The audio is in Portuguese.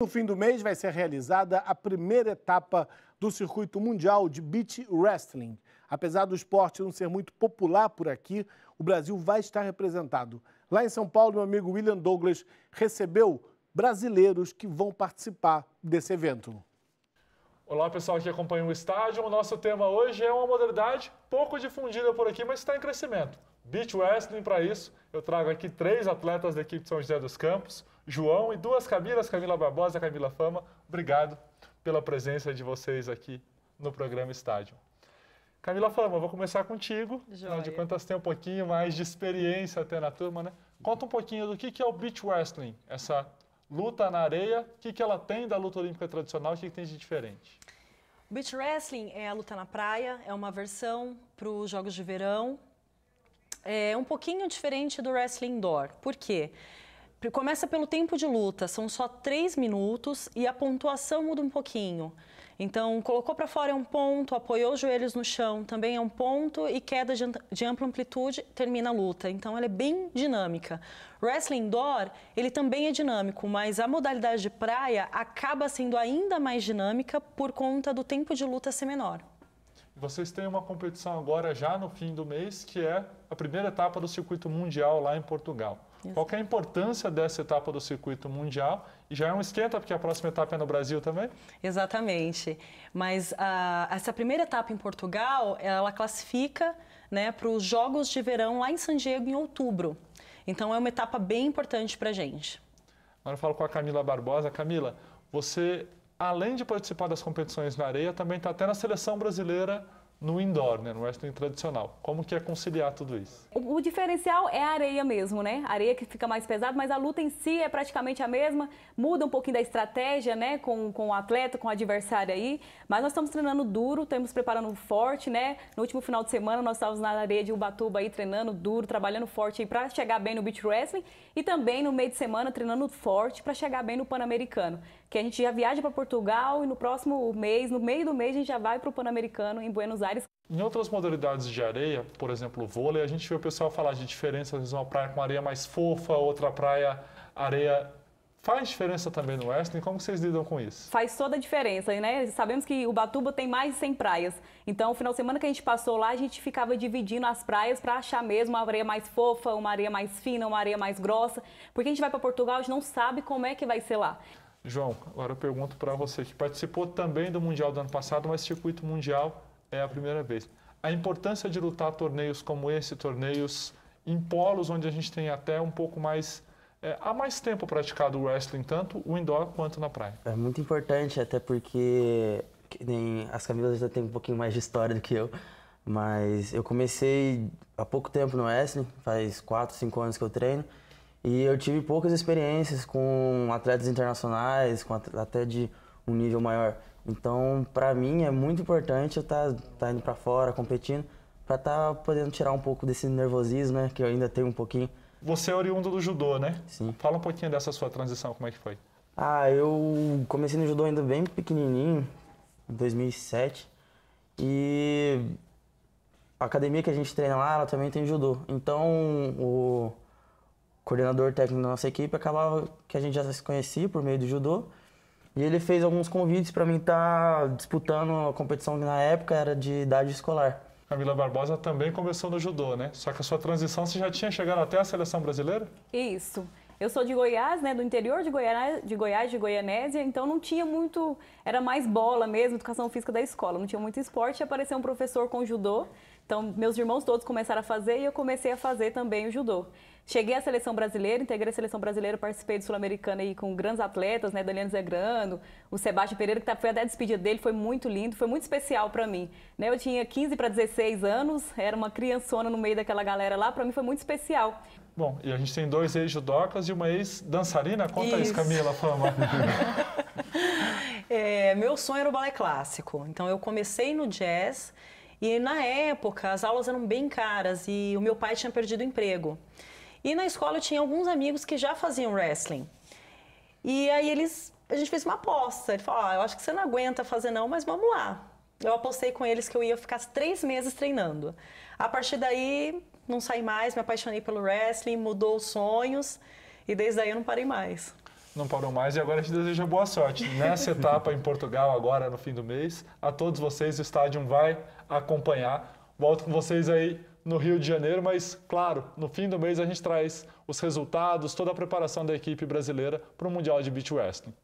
No fim do mês vai ser realizada a primeira etapa do circuito mundial de beach wrestling. Apesar do esporte não ser muito popular por aqui, o Brasil vai estar representado. Lá em São Paulo, meu amigo William Douglas recebeu brasileiros que vão participar desse evento. Olá pessoal que acompanha o estádio. O nosso tema hoje é uma modalidade pouco difundida por aqui, mas está em crescimento: Beach Wrestling, para isso, eu trago aqui três atletas da equipe de São José dos Campos, João e duas Camilas, Camila Barbosa, e Camila Fama. Obrigado pela presença de vocês aqui no programa Estádio. Camila Fama, vou começar contigo. Joia. de contas, tem um pouquinho mais de experiência até na turma, né? Conta um pouquinho do que, que é o Beach Wrestling, essa luta na areia, o que, que ela tem da luta olímpica tradicional, o que, que tem de diferente? Beach Wrestling é a luta na praia, é uma versão para os Jogos de Verão, é um pouquinho diferente do wrestling door. Por quê? Começa pelo tempo de luta, são só três minutos e a pontuação muda um pouquinho. Então, colocou para fora é um ponto, apoiou os joelhos no chão também é um ponto e queda de ampla amplitude termina a luta. Então, ela é bem dinâmica. Wrestling door, ele também é dinâmico, mas a modalidade de praia acaba sendo ainda mais dinâmica por conta do tempo de luta ser menor vocês têm uma competição agora já no fim do mês, que é a primeira etapa do circuito mundial lá em Portugal. Isso. Qual é a importância dessa etapa do circuito mundial? E já é um esquenta, porque a próxima etapa é no Brasil também? Exatamente. Mas a, ah, essa primeira etapa em Portugal, ela classifica né, para os Jogos de Verão lá em San Diego em outubro. Então é uma etapa bem importante para a gente. Agora eu falo com a Camila Barbosa. Camila, você além de participar das competições na areia, também está até na seleção brasileira no indoor, né, no wrestling tradicional. Como que é conciliar tudo isso? O, o, diferencial é a areia mesmo, né? A areia que fica mais pesada, mas a luta em si é praticamente a mesma. Muda um pouquinho da estratégia, né, com, com o atleta, com o adversário aí. Mas nós estamos treinando duro, estamos preparando forte, né? No último final de semana nós estávamos na areia de Ubatuba aí treinando duro, trabalhando forte aí para chegar bem no beach wrestling e também no meio de semana treinando forte para chegar bem no Pan-Americano. Que a gente já viaja para Portugal e no próximo mês, no meio do mês a gente já vai para o Pan-Americano em Buenos Aires lugares. Em outras modalidades de areia, por exemplo, vôlei, a gente vê o pessoal falar de diferença, às vezes uma praia com areia mais fofa, outra praia areia Faz diferença também no Western? Como vocês lidam com isso? Faz toda a diferença, né? Sabemos que o Batuba tem mais de 100 praias. Então, o final de semana que a gente passou lá, a gente ficava dividindo as praias para achar mesmo uma areia mais fofa, uma areia mais fina, uma areia mais grossa. Porque a gente vai para Portugal, a gente não sabe como é que vai ser lá. João, agora eu pergunto para você que participou também do Mundial do ano passado, mas circuito mundial é a primeira vez. A importância de lutar torneios como esse, torneios em polos onde a gente tem até um pouco mais é, há mais tempo praticado o wrestling, tanto o indoor quanto na praia. É muito importante, até porque nem as Camilas já têm um pouquinho mais de história do que eu, mas eu comecei há pouco tempo no wrestling, faz 4, 5 anos que eu treino, e eu tive poucas experiências com atletas internacionais, com até de um nível maior. Então, para mim é muito importante eu estar tá, tá indo para fora, competindo, para estar tá podendo tirar um pouco desse nervosismo, né, que eu ainda tenho um pouquinho. Você é oriundo do judô, né? Sim. Fala um pouquinho dessa sua transição, como é que foi? Ah, eu comecei no judô ainda bem pequenininho, em 2007. E a academia que a gente treina lá, ela também tem judô. Então, o coordenador técnico da nossa equipe acabava que a gente já se conhecia por meio do judô. E ele fez alguns convites para mim estar tá disputando a competição que na época era de idade escolar. Camila Barbosa também começou no judô, né? Só que a sua transição você já tinha chegado até a seleção brasileira? Isso. Eu sou de Goiás, né, do interior de Goiás, de Goiás, de Goianésia, então não tinha muito, era mais bola mesmo, educação física da escola, não tinha muito esporte, E apareceu um professor com judô, então, meus irmãos todos começaram a fazer e eu comecei a fazer também o judô. Cheguei à seleção brasileira, integrei a seleção brasileira, participei do Sul-Americana aí com grandes atletas, né? Daniel Zegrano, o Sebastião Pereira, que tá, foi até a despedida dele, foi muito lindo, foi muito especial para mim. Né? Eu tinha 15 para 16 anos, era uma criançona no meio daquela galera lá, para mim foi muito especial. Bom, e a gente tem dois ex-judocas e uma ex-dançarina. Conta isso, isso Camila, fama. é, meu sonho era o balé clássico, então eu comecei no jazz e na época as aulas eram bem caras e o meu pai tinha perdido o emprego. E na escola eu tinha alguns amigos que já faziam wrestling. E aí eles, a gente fez uma aposta. Ele falou: ah, eu acho que você não aguenta fazer não, mas vamos lá. Eu apostei com eles que eu ia ficar três meses treinando. A partir daí não saí mais, me apaixonei pelo wrestling, mudou os sonhos e desde aí eu não parei mais não parou mais e agora a gente deseja boa sorte nessa etapa em Portugal agora no fim do mês. A todos vocês o estádio vai acompanhar. Volto com vocês aí no Rio de Janeiro, mas claro, no fim do mês a gente traz os resultados, toda a preparação da equipe brasileira para o Mundial de Beach Wrestling.